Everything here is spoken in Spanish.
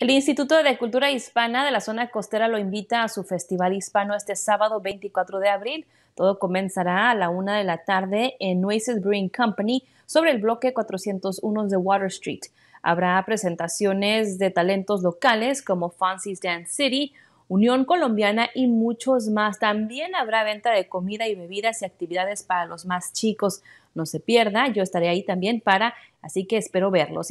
El Instituto de Cultura Hispana de la zona costera lo invita a su Festival Hispano este sábado 24 de abril. Todo comenzará a la una de la tarde en Nueces Brewing Company sobre el bloque 401 de Water Street. Habrá presentaciones de talentos locales como Fancy's Dance City, Unión Colombiana y muchos más. También habrá venta de comida y bebidas y actividades para los más chicos. No se pierda, yo estaré ahí también para, así que espero verlos.